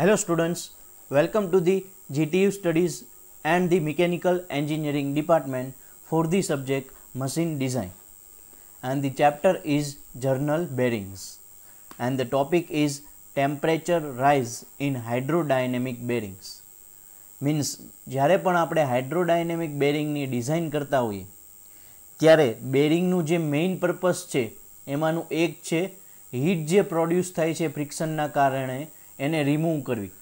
Hello students, welcome to the GTU studies and the mechanical engineering department for the subject machine design and the chapter is journal bearings and the topic is temperature rise in hydrodynamic bearings means જ્યારે પણ આપણે હાઇડ્રોડાયનેમિક બેરિંગની design કરતા હોઈએ ત્યારે બેરિંગનું જે main purpose છે એમાંનું એક છે હીટ જે પ્રોડ્યુસ થાય છે ફ્રિક્શનના કારણે એને રિમૂવ કરવી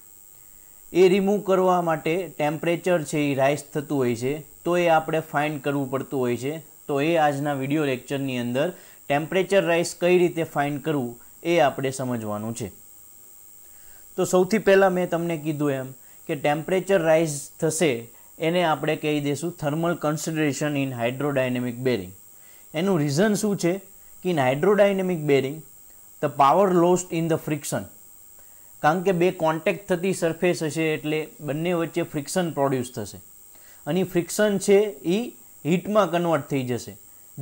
એ રિમૂવ કરવા માટે ટેમ્પરેચર છે એ રાઇઝ થતું હોય છે તો એ આપણે ફાઇન્ડ કરવું પડતું હોય છે તો એ આજના વિડીયો લેક્ચરની અંદર ટેમ્પરેચર રાઇઝ કઈ રીતે ફાઇન્ડ કરવું એ આપણે સમજવાનું છે તો સૌથી પહેલાં મેં તમને કીધું એમ કે ટેમ્પરેચર રાઇઝ થશે એને આપણે કહી દઈશું thermal consideration in hydrodynamic bearing એનું રીઝન શું છે કે in hydrodynamic bearing the power lost in the friction કારણ કે બે કોન્ટેક્ટ થતી સરફેસ હશે એટલે બંને વચ્ચે ફ્રિક્શન પ્રોડ્યુસ થશે અને ફ્રિક્શન છે એ હીટમાં કન્વર્ટ થઈ જશે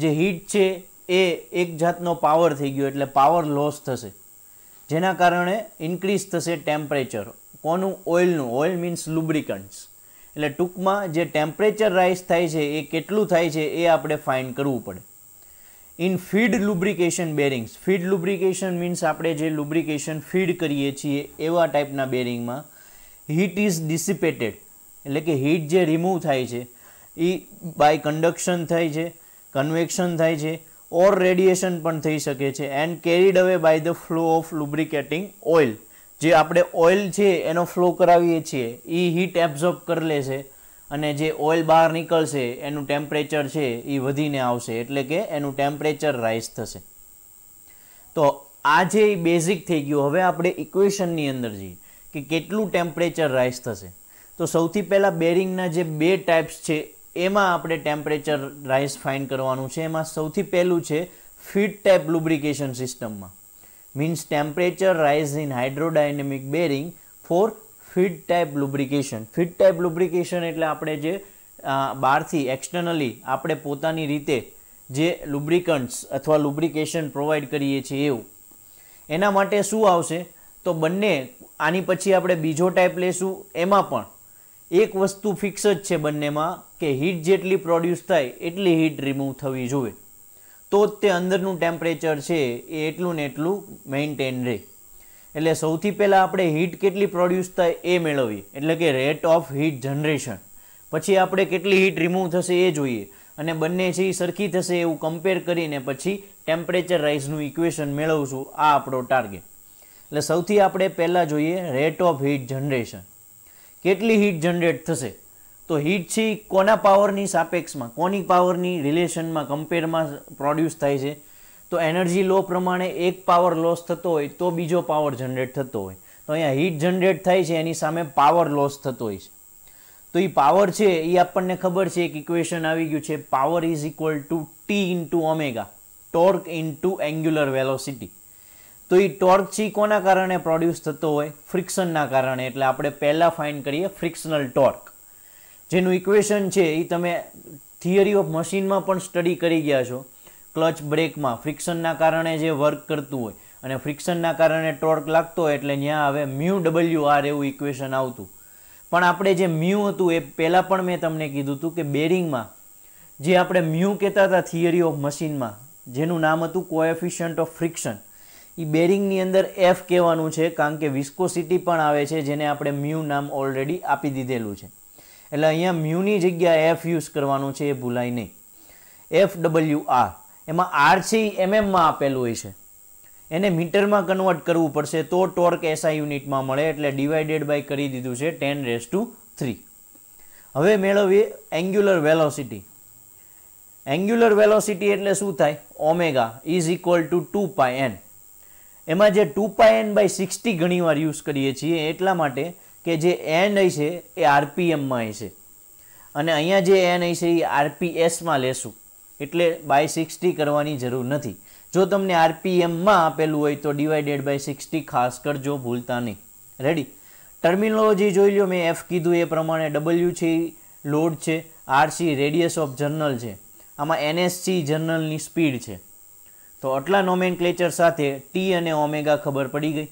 જે હીટ છે એ એક જાતનો પાવર થઈ ગયો એટલે પાવર લોસ થશે જેના કારણે ઇન્ક્રીઝ થશે ટેમ્પરેચર કોનું ઓઇલનું ઓઇલ મીન્સ લુબ્રિકન્ટ્સ એટલે ટૂંકમાં જે ટેમ્પરેચર રાઇઝ થાય છે એ કેટલું થાય છે એ આપણે ફાઇન્ડ કરવું પડે in feed lubrication bearings feed lubrication means આપણે જે લુબ્રિકેશન ફીડ કરીએ છીએ એવા ટાઈપના બેરિંગમાં હીટ ઇઝ ડિસિપેટેડ એટલે કે હીટ જે રિમૂવ થાય છે એ બાય કન્ડક્શન થાય છે કન્વેક્શન થાય છે ઓર રેડિએશન પણ થઈ શકે છે and carried away by the flow of lubricating oil જે આપણે ઓઇલ છે એનો ફ્લો કરાવીએ છીએ એ હીટ એબ્ઝોર્બ કરી લે છે અને જે ઓઇલ બહાર નીકળશે એનું ટેમ્પરેચર છે એ વધીને આવશે એટલે કે એનું ટેમ્પરેચર રાઇઝ થશે તો આ જે બેઝિક થઈ ગયું હવે આપણે ઇક્વેશનની અંદર જઈએ કે કેટલું ટેમ્પરેચર રાઇઝ થશે તો સૌથી પહેલાં બેરિંગના જે બે ટાઈપ્સ છે એમાં આપણે ટેમ્પરેચર રાઇઝ ફાઇન કરવાનું છે એમાં સૌથી પહેલું છે ફીટ ટાઈપ લુબ્રિકેશન સિસ્ટમમાં means temperature rise in hydrodynamic bearing for feed type lubrication feed type lubrication એટલે આપણે જે બહારથી એક્સટર્નલી આપણે પોતાની રીતે જે લુબ્રિકન્ટ્સ અથવા લુબ્રિકેશન પ્રોવાઈડ કરીએ છીએ એવું એના માટે શું આવશે તો બંને આની પછી આપણે બીજો ટાઈપ લેશું એમાં પણ એક વસ્તુ ફિક્સ જ છે બંનેમાં કે હીટ જેટલી પ્રોડ્યુસ થાય એટલી હીટ રિમૂવ થવી જોઈએ તો તે અંદરનું ટેમ્પરેચર છે એ એટલું ને એટલું મેન્ટેન રહે એટલે સૌથી પહેલાં આપણે હીટ કેટલી પ્રોડ્યુસ થાય એ મેળવીએ એટલે કે રેટ ઓફ હીટ જનરેશન પછી આપણે કેટલી હીટ રિમૂવ થશે એ જોઈએ અને બંને છે સરખી થશે એવું કમ્પેર કરીને પછી ટેમ્પરેચર રાઇઝનું ઇક્વેશન મેળવશું આ આપણો ટાર્ગેટ એટલે સૌથી આપણે પહેલાં જોઈએ રેટ ઓફ હીટ જનરેશન કેટલી હીટ જનરેટ થશે તો હીટ છે કોના પાવરની સાપેક્ષમાં કોની પાવરની રિલેશનમાં કમ્પેરમાં પ્રોડ્યુસ થાય છે તો એનર્જી લો પ્રમાણે એક પાવર લોસ થતો હોય તો બીજો પાવર જનરેટ થતો હોય તો અહીંયા હીટ જનરેટ થાય છે એની સામે પાવર લોસ થતો હોય છે તો એ પાવર છે એ આપણને ખબર છે એક ઇક્વેશન આવી ગયું છે power is equal to T into omega torque into angular velocity તો એ ટોર્ક છે કોના કારણે પ્રોડ્યુસ થતો હોય ફ્રિક્શનના કારણે એટલે આપણે પહેલાં ફાઇન કરીએ ફ્રિક્શનલ ટોર્ક જેનું ઇક્વેશન છે એ તમે થિયરી ઓફ મશીનમાં પણ સ્ટડી કરી ગયા છો ક્લચ બ્રેકમાં ફ્રિક્શનના કારણે જે વર્ક કરતું હોય અને ફ્રિક્શનના કારણે ટોર્ક લાગતો હોય એટલે ત્યાં હવે મ્યુ ડબલ્યુ આર એવું ઇક્વેશન આવતું પણ આપણે જે મ્યુ હતું એ પહેલાં પણ મેં તમને કીધું હતું કે બેરિંગમાં જે આપણે મ્યુ કહેતા હતા થિયરી ઓફ મશીનમાં જેનું નામ હતું કોએફિશિયન્ટ ઓફ ફ્રિક્શન એ બેરિંગની અંદર એફ કહેવાનું છે કારણ કે વિસ્કોસિટી પણ આવે છે જેને આપણે મ્યુ નામ ઓલરેડી આપી દીધેલું છે એટલે અહીંયા મ્યુની જગ્યાએ એફ યુઝ કરવાનું છે એ ભૂલાય નહીં એફ ડબલ્યુ આર એમાં આર છે એમએમમાં આપેલું હોય છે એને મીટરમાં કન્વર્ટ કરવું પડશે તો ટોર્ક એસઆઈ યુનિટમાં મળે એટલે ડિવાઇડેડ બાય કરી દીધું છે ટેન રેસ ટુ થ્રી હવે મેળવીએ એંગ્યુલર વેલોસિટી એંગ્યુલર વેલોસિટી એટલે શું થાય omega is equal to two pi N એમાં જે two pi N by sixty ઘણીવાર યુઝ કરીએ છીએ એટલા માટે કે જે એન અહીં છે એ આરપીએમમાં અહીં છે અને અહીંયા જે એન અહીં છે એ આરપીએસમાં લેશું એટલે બાય સિક્સટી કરવાની જરૂર નથી જો તમને આરપીએમમાં આપેલું હોય તો ડિવાઈડેડ બાય સિક્સટી ખાસ કરજો ભૂલતા નહીં રેડી ટર્મિનોલોજી જોઈ લો મેં એફ કીધું એ પ્રમાણે ડબલ્યુ છે લોડ છે આરસી રેડિયસ ઓફ જર્નલ છે આમાં એનએસસી જર્નલની સ્પીડ છે તો આટલા નોમેન ક્લેચર સાથે ટી અને ઓમેગા ખબર પડી ગઈ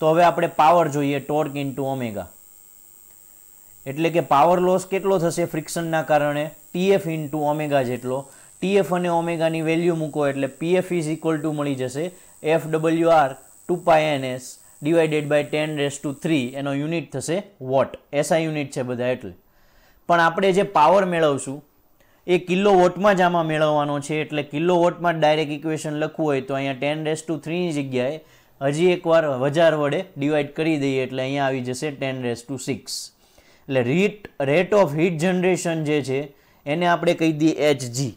તો હવે આપણે પાવર જોઈએ ટોર્ક ઇન્ટુ ઓમેગા એટલે કે પાવર લોસ કેટલો થશે ફ્રિક્શનના કારણે ટીએફ ઇન્ટુ ઓમેગા જેટલો ટીએફ અને ઓમેગાની વેલ્યુ મૂકો એટલે પીએફ ઇઝ ઇક્વલ ટુ મળી જશે F W R two pi N S divided by ten raise to three એનો યુનિટ થશે વોટ એસઆ યુનિટ છે બધા એટલે પણ આપણે જે પાવર મેળવશું એ કિલો વોટમાં જ આમાં મેળવવાનો છે એટલે કિલો વોટમાં ડાયરેક્ટ ઇક્વેશન લખવું હોય તો અહીંયા ટેન રેસ ટુ થ્રીની જગ્યાએ હજી એકવાર હજાર વડે ડિવાઈડ કરી દઈએ એટલે અહીંયા આવી જશે ટેન રેસ ટુ સિક્સ એટલે rate rate of heat generation જે છે એને આપણે કહી દઈએ એચ જી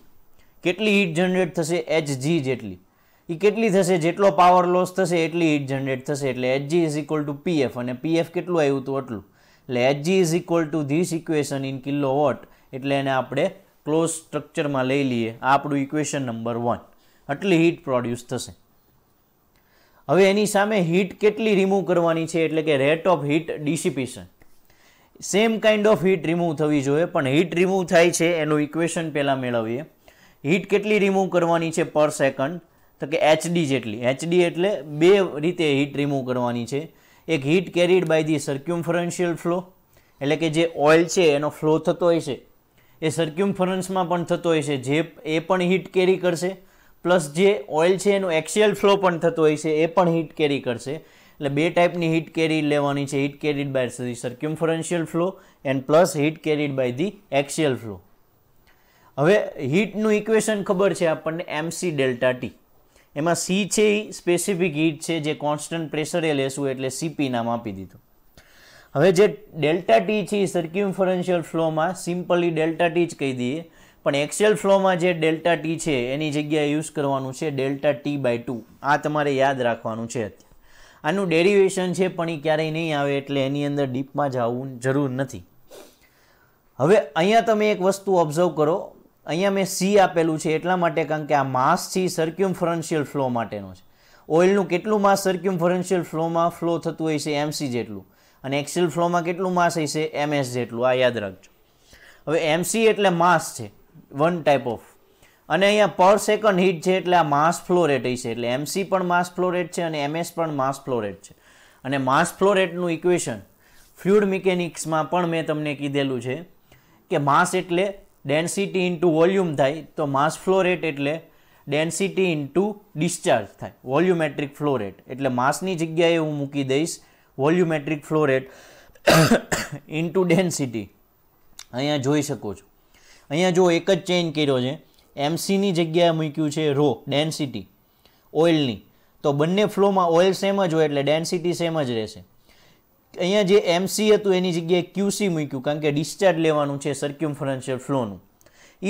કેટલી હીટ જનરેટ થશે એચ જી જેટલી એ કેટલી થશે જેટલો પાવર લોસ થશે એટલી હીટ જનરેટ થશે એટલે H G is equal to PF અને પીએફ કેટલું આવ્યું હતું એટલું એટલે H G is equal to this equation in kilowatt એટલે એને આપણે ક્લોઝ સ્ટ્રક્ચરમાં લઈ લઈએ આ આપણું ઇક્વેશન નંબર વન આટલી હીટ પ્રોડ્યુસ થશે હવે એની સામે હીટ કેટલી રિમૂવ કરવાની છે એટલે કે rate of heat dissipation same kind of heat remove થવી જોઈએ પણ હીટ રિમૂવ થાય છે એનું ઇક્વેશન પહેલાં મેળવીએ હીટ કેટલી રિમૂવ કરવાની છે પર સેકન્ડ તો કે એચડી જેટલી એચડી એટલે બે રીતે હીટ રિમૂવ કરવાની છે એક heat carried by the circumferential flow એટલે કે જે ઓઇલ છે એનો ફ્લો થતો હોય છે એ સર્ક્યુમફરન્સમાં પણ થતો હોય છે જે એ પણ હીટ કેરી કરશે પ્લસ જે ઓઇલ છે એનો એક્સિયલ ફ્લો પણ થતો હોય છે એ પણ હીટ કેરી કરશે એટલે બે ટાઈપની હીટ કેરી લેવાની છે heat carried by the circumferential flow and plus heat carried by the axial flow હવે હીટનું ઇક્વેશન ખબર છે આપણને એમસી ડેલ્ટા ટી એમાં સી છે એ સ્પેસિફિક હીટ છે જે કોન્સ્ટન્ટ પ્રેશરે લેશું એટલે સીપી નામ આપી દીધું હવે જે ડેલ્ટા ટી છે એ સર્ક્યુમફરન્શિયલ ફ્લોમાં સિમ્પલી ડેલ્ટા ટી જ કહી દઈએ પણ એક્સેલ ફ્લોમાં જે ડેલ્ટા ટી છે એની જગ્યાએ યુઝ કરવાનું છે ડેલ્ટા ટી બાય ટુ આ તમારે યાદ રાખવાનું છે આનું ડેરિવેશન છે પણ એ ક્યારેય નહીં આવે એટલે એની અંદર ડીપમાં જવું જરૂર નથી હવે અહીંયા તમે એક વસ્તુ ઓબ્ઝર્વ કરો અહીંયા મેં સી આપેલું છે એટલા માટે કારણ કે આ માસ સર્ક્યુમ ફરન્શિયલ ફ્લો માટેનો છે ઓઇલનું કેટલું માસ સર્ક્યુમ ફરન્શિયલ ફ્લોમાં ફ્લો થતું હોય છે એમસી જેટલું અને એક્સિલ ફ્લોમાં કેટલું માસ હશે એમએસ જેટલું આ યાદ રાખજો હવે એમસી એટલે માસ છે વન ટાઈપ ઓફ અને અહીંયા પર સેકન્ડ હીટ છે એટલે આ માસ ફ્લો રેટ હશે એટલે એમસી પણ માસ ફ્લો રેટ છે અને એમએસ પણ માસ ફ્લો રેટ છે અને માસ ફ્લો રેટનું ઇક્વેશન ફ્લુઇડ મિકેનિક્સમાં પણ મેં તમને કીધેલું છે કે માસ એટલે ડેન્સિટી ઇન્ટુ વોલ્યુમ થાય તો માસ ફ્લો રેટ એટલે ડેન્સિટી ઇન્ટુ ડિસ્ચાર્જ થાય વોલ્યુમેટ્રિક ફ્લો રેટ એટલે માસની જગ્યાએ હું મૂકી દઈશ volumetric flow rate into density અહીંયા જોઈ શકો છો અહીંયા જો એક જ ચેન્જ કર્યો છે એમસીની જગ્યાએ મૂક્યું છે રો ડેન્સિટી ઓઇલની તો બંને ફ્લોમાં ઓઇલ સેમ જ હોય એટલે ડેન્સિટી સેમ જ રહેશે અહીંયા જે એમસી હતું એની જગ્યાએ ક્યુસી મૂક્યું કારણ કે ડિસ્ચાર્જ લેવાનું છે સર્ક્યુમફરન્શિયલ ફ્લોનું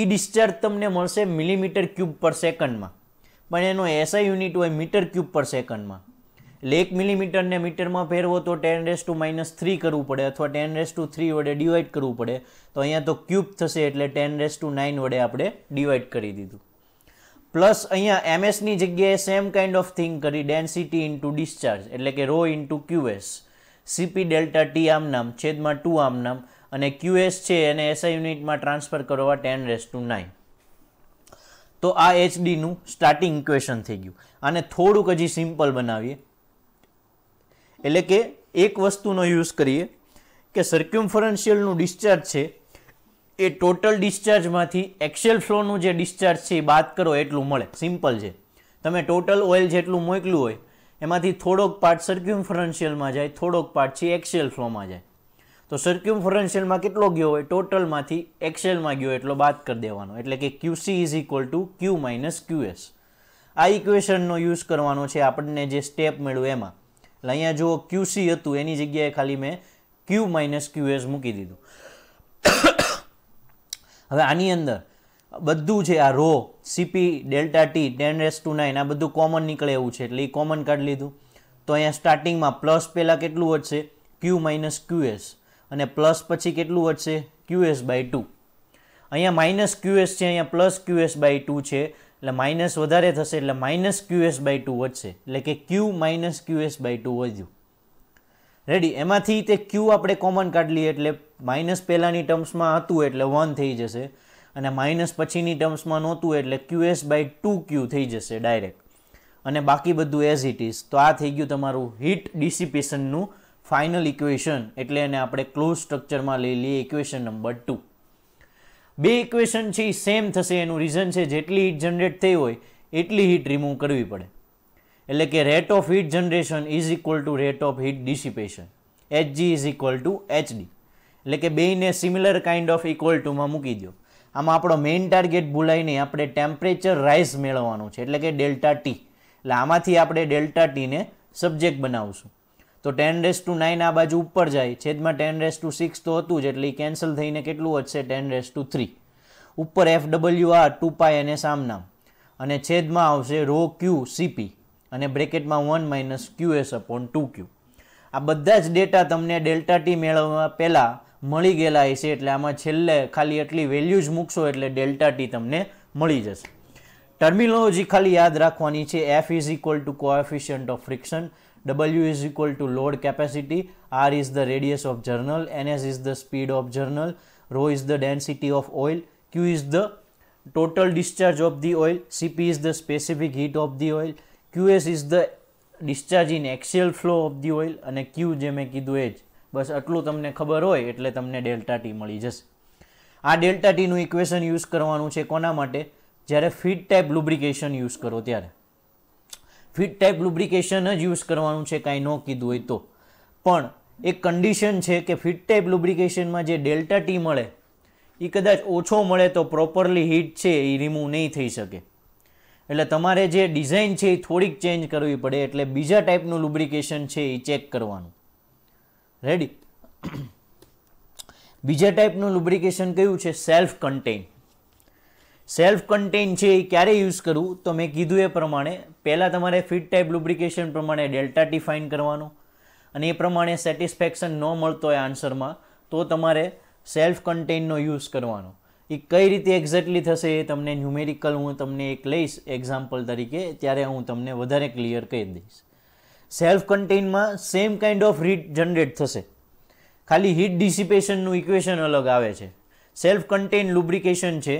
એ ડિસ્ચાર્જ તમને મળશે મિલીમીટર ક્યુબ પર સેકન્ડમાં પણ એનો એસઆઈ યુનિટ હોય મીટર ક્યુબ પર સેકન્ડમાં એટલે એક મિલીમીટરને મીટરમાં ફેરવો તો ten raise to minus three કરવું પડે અથવા ટેન રેસ ટુ થ્રી વડે ડિવાઈડ કરવું પડે તો અહીંયા તો ક્યુબ થશે એટલે ટેન રેસ ટુ નાઇન વડે આપણે ડિવાઈડ કરી દીધું પ્લસ અહીંયા એમએસની જગ્યાએ સેમ કાઇન્ડ ઓફ થિંગ કરી ડેન્સિટી ઇન્ટુ ડિસ્ચાર્જ એટલે કે rho into QS CP delta T આમ નામ છેદમાં ટુ આમ નામ અને ક્યુએસ છે એને એસઆઈ યુનિટમાં ટ્રાન્સફર કરવા ટેન રેસ ટુ નાઇન તો આ એચડીનું સ્ટાર્ટિંગ ઇક્વેશન થઈ ગયું આને થોડુંક હજી સિમ્પલ બનાવીએ એટલે કે એક વસ્તુનો યુઝ કરીએ કે સર્ક્યુમફરન્શિયલનું ડિસ્ચાર્જ છે એ ટોટલ ડિસ્ચાર્જમાંથી એક્સેલ ફ્લોનું જે ડિસ્ચાર્જ છે એ બાદ કરો એટલું મળે સિમ્પલ છે તમે ટોટલ ઓઇલ જેટલું મોકલું હોય એમાંથી થોડોક પાર્ટ સર્ક્યુમફરન્શિયલમાં જાય થોડોક પાર્ટ છે એક્સેલ ફ્લોમાં જાય તો સર્ક્યુમફરન્શિયલમાં કેટલો ગયો હોય ટોટલમાંથી એક્સેલમાં ગયો એટલો બાદ કરી દેવાનો એટલે કે QC is equal to Q minus QS આ ઇક્વેશનનો યુઝ કરવાનો છે આપણને જે સ્ટેપ મેળવું એમાં એટલે અહીંયા જુઓ સી હતું એની જગ્યાએ ખાલી મેં ક્યુ માઇનસ ક્યુએસ મૂકી દીધું હવે આની અંદર બધું છે આ rho CP delta T ten S two nine આ બધું કોમન નીકળે એવું છે એટલે એ કોમન કાઢી લીધું તો અહીંયા સ્ટાર્ટિંગમાં પ્લસ પહેલાં કેટલું વધશે ક્યુ માઇનસ ક્યુ એસ અને પ્લસ પછી કેટલું વધશે ક્યુ એસ બાય ટુ અહીંયા માઇનસ ક્યુએસ છે અહીંયા પ્લસ ક્યુએસ બાય ટુ છે એટલે માઇનસ વધારે થશે એટલે માઇનસ ક્યુએસ બાય ટુ વધશે એટલે કે Q minus QS by two વધ્યું રેડી એમાંથી તે ક્યુ આપણે કોમન કાઢ લઈએ એટલે માઇનસ પહેલાંની ટર્મ્સમાં હતું એટલે વન થઈ જશે અને માઇનસ પછીની ટર્મ્સમાં નહોતું એટલે ક્યુએસ બાય ટુ ક્યુ થઈ જશે ડાયરેક્ટ અને બાકી બધું એઝ ઇટ ઇઝ તો આ થઈ ગયું તમારું હીટ ડિસિપેશનનું ફાઇનલ ઇક્વેશન એટલે એને આપણે ક્લોઝ સ્ટ્રક્ચરમાં લઈ લઈએ ઇક્વેશન નંબર ટુ બે ઇક્વેશન છે એ સેમ થશે એનું રીઝન છે જેટલી હીટ જનરેટ થઈ હોય એટલી હીટ રિમૂવ કરવી પડે એટલે કે rate of heat generation is equal to rate of heat dissipation H G is equal to HD એટલે કે બેને સિમિલર કાઇન્ડ ઓફ ઇક્વલ ટુમાં મૂકી દો આમાં આપણો મેઇન ટાર્ગેટ ભૂલાઈને આપણે ટેમ્પરેચર રાઇઝ મેળવવાનું છે એટલે કે ડેલ્ટા ટી એટલે આમાંથી આપણે ડેલ્ટા ટીને સબ્જેક્ટ બનાવશું તો ટેન રેસ ટુ નાઇન આ બાજુ ઉપર જાય છેદમાં ટેન રેસ ટુ સિક્સ તો હતું જ એટલે કેન્સલ થઈને કેટલું વધશે ટેન રેસ ટુ થ્રી ઉપર F W R two pi અને સામનામ અને છેદમાં આવશે રો ક્યુ સીપી અને બ્રેકેટમાં one minus Q S upon two Q આ બધા જ ડેટા તમને ડેલ્ટા ટી મેળવવા પહેલાં મળી ગયેલા હશે એટલે આમાં છેલ્લે ખાલી એટલી વેલ્યુ જ મૂકશો એટલે ડેલ્ટા ટી તમને મળી જશે ટર્મિનોલોજી ખાલી યાદ રાખવાની છે F is equal to coefficient of friction W is equal to load capacity, R is the radius of journal, NS is the speed of journal, rho is the density of oil, Q is the total discharge of the oil, Cp is the specific heat of the oil, Qs is the discharge in axial flow of the oil અને Q જે મેં કીધું એ જ બસ આટલું તમને ખબર હોય એટલે તમને ડેલ્ટા ટી મળી જશે આ ડેલ્ટા ટીનું ઇક્વેશન યુઝ કરવાનું છે કોના માટે જ્યારે ફીડ ટાઈપ લુબ્રિકેશન યુઝ કરો ત્યારે ફિટ ટાઈપ લુબ્રિકેશન જ યુઝ કરવાનું છે કાંઈ ન કીધું હોય તો પણ એક કન્ડિશન છે કે ફિટ ટાઈપ લુબ્રિકેશનમાં જે ડેલ્ટા ટી મળે એ કદાચ ઓછો મળે તો પ્રોપરલી હીટ છે એ રિમૂવ નહીં થઈ શકે એટલે તમારે જે ડિઝાઇન છે એ થોડીક ચેન્જ કરવી પડે એટલે બીજા ટાઈપનું લુબ્રિકેશન છે એ ચેક કરવાનું રેડી બીજા ટાઈપનું લુબ્રિકેશન કયું છે સેલ્ફ કન્ટેન સેલ્ફ કન્ટેન છે એ ક્યારે યુઝ કરવું તો મેં કીધું એ પ્રમાણે પહેલાં તમારે ફિટ ટાઈપ લુબ્રિકેશન પ્રમાણે ડેલ્ટા ટી કરવાનો અને એ પ્રમાણે સેટિસ્ફેક્શન ન મળતો હોય આન્સરમાં તો તમારે સેલ્ફ કન્ટેનનો યુઝ કરવાનો એ કઈ રીતે એક્ઝેક્ટલી થશે એ તમને ન્યુમેરિકલ હું તમને એક લઈશ એક્ઝામ્પલ તરીકે ત્યારે હું તમને વધારે ક્લિયર કહી દઈશ સેલ્ફ કન્ટેનમાં same kind of heat generate થશે ખાલી હીટ ડિસિપેશનનું ઇક્વેશન અલગ આવે છે સેલ્ફ કન્ટેન લુબ્રિકેશન છે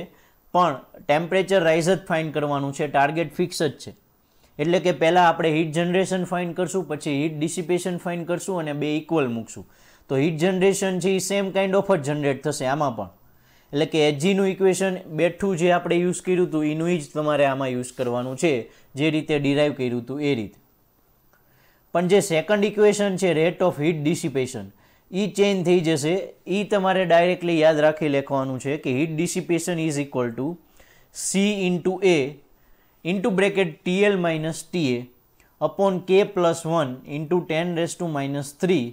પણ ટેમ્પરેચર રાઇઝ જ ફાઇન કરવાનું છે ટાર્ગેટ ફિક્સ જ છે એટલે કે પહેલાં આપણે હીટ જનરેશન ફાઇન કરશું પછી હીટ ડિસિપેશન ફાઇન કરશું અને બે ઇક્વલ મૂકશું તો હીટ જનરેશન છે એ સેમ કાઇન્ડ ઓફ જ જનરેટ થશે આમાં પણ એટલે કે એચજીનું ઇક્વેશન બેઠું જે આપણે યુઝ કર્યું હતું એનું જ તમારે આમાં યુઝ કરવાનું છે જે રીતે ડિરાઈવ કર્યું હતું એ રીતે પણ જે સેકન્ડ ઇક્વેશન છે રેટ ઓફ હીટ ડિસિપેશન એ ચેન્જ થઈ જશે એ તમારે ડાયરેક્ટલી યાદ રાખી લેખવાનું છે કે heat dissipation is equal to C into A into bracket TL minus TA upon K plus one into ten raise to minus three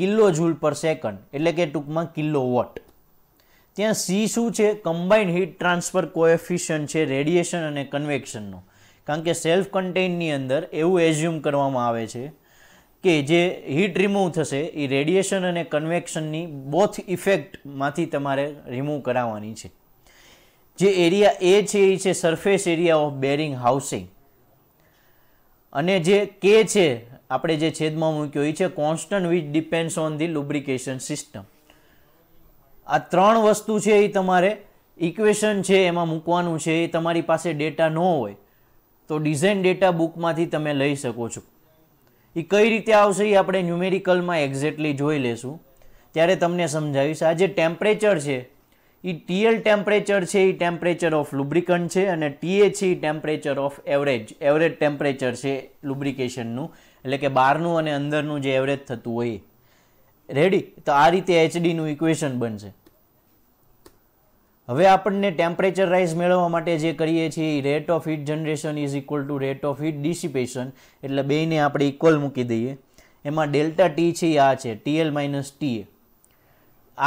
kilojoule per second એટલે કે ટૂંકમાં કિલો વોટ ત્યાં સી શું છે કમ્બાઇન્ડ હીટ ટ્રાન્સફર કોએફિશિયન્ટ છે radiation અને કન્વેક્શનનો કારણ કે સેલ્ફ કન્ટેનની અંદર એવું એઝ્યુમ કરવામાં આવે છે કે જે હીટ રિમૂવ થશે એ રેડિએશન અને કન્વેક્શનની બોથ ઇફેક્ટમાંથી તમારે રિમૂવ કરાવવાની છે જે એરિયા એ છે એ છે surface area of bearing housing અને જે કે છે આપણે જે છેદમાં મૂક્યો એ છે constant which depends on the lubrication system આ ત્રણ વસ્તુ છે એ તમારે ઇક્વેશન છે એમાં મૂકવાનું છે એ તમારી પાસે ડેટા ન હોય તો ડિઝાઇન ડેટા બુકમાંથી તમે લઈ શકો છો એ કઈ રીતે આવશે એ આપણે ન્યુમેરિકલમાં એક્ઝેક્ટલી જોઈ લેશું ત્યારે તમને સમજાવીશ આ જે ટેમ્પરેચર છે એ ટીએલ ટેમ્પરેચર છે એ ટેમ્પરેચર ઓફ લુબ્રિકન્ટ છે અને ટીએ છે એ temperature of average average temperature છે લુબ્રિકેશનનું એટલે કે બહારનું અને અંદરનું જે એવરેજ થતું હોય રેડી તો આ રીતે એચડીનું ઇક્વેશન બનશે હવે આપણને ટેમ્પરેચર રાઇઝ મેળવવા માટે જે કરીએ છીએ rate of heat generation is equal to rate of heat dissipation એટલે બેને આપણે ઇક્વલ મૂકી દઈએ એમાં ડેલ્ટા ટી છે આ છે ટીએલ માઇનસ ટી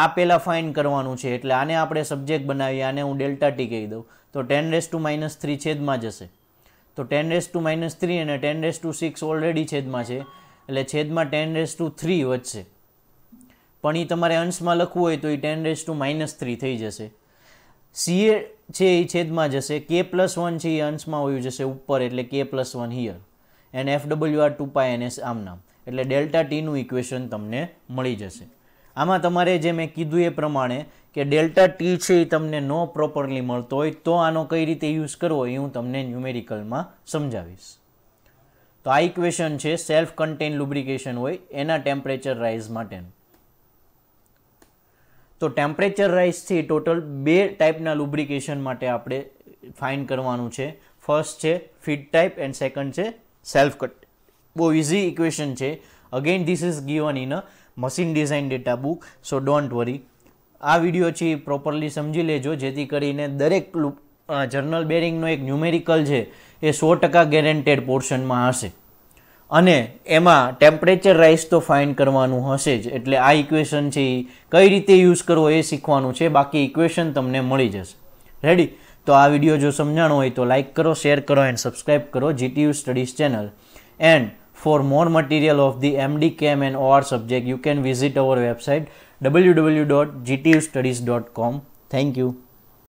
આ પહેલાં ફાઇન કરવાનું છે એટલે આને આપણે સબ્જેક્ટ બનાવીએ આને હું ડેલ્ટા ટી કહી દઉં તો ten raise to minus three છેદમાં જશે તો ten raise to minus three અને ten raise to six already છેદમાં છે એટલે છેદમાં ટેન રેસ ટુ થ્રી વધશે પણ એ તમારે અંશમાં લખવું હોય તો એ ten raise to minus three થઈ જશે સીએ છે એ છેદમાં જશે કે પ્લસ વન છે એ અંશમાં હોય જશે ઉપર એટલે કે plus one here and F W R two pi N S આમનામ એટલે ડેલ્ટા ટીનું ઇક્વેશન તમને મળી જશે આમાં તમારે જે મેં કીધું એ પ્રમાણે કે ડેલ્ટા ટી છે એ તમને નો પ્રોપરલી મળતો હોય તો આનો કઈ રીતે યુઝ કરવો એ હું તમને ન્યુમેરિકલમાં સમજાવીશ તો આ ઇક્વેશન છે સેલ્ફ કન્ટેન લુબ્રિકેશન હોય એના ટેમ્પરેચર રાઇઝ માટેનું તો ટેમ્પરેચર રાઇઝથી ટોટલ બે ટાઈપના લુબ્રિકેશન માટે આપણે ફાઇન કરવાનું છે ફર્સ્ટ છે ફીડ ટાઈપ એન્ડ સેકન્ડ છે સેલ્ફ કટ બહુ ઇઝી ઇક્વેશન છે again this is given in a machine design data book so don't worry આ વિડીયો છે પ્રોપરલી સમજી લેજો જેથી કરીને દરેક જર્નલ બેરિંગનો એક ન્યુમેરિકલ છે એ સો ટકા ગેરેન્ટેડ પોર્શનમાં હશે અને એમાં ટેમ્પરેચર રાઇઝ તો ફાઇન કરવાનું હશે જ એટલે આ ઇક્વેશન છે એ કઈ રીતે યુઝ કરવો એ શીખવાનું છે બાકી ઇક્વેશન તમને મળી જશે રેડી તો આ વિડીયો જો સમજાણો હોય તો લાઇક કરો શેર કરો એન્ડ સબસ્ક્રાઇબ કરો GTU studies channel and for more of the MD CAM and more subject you can visit and website W W dot GTU studies dot com thank you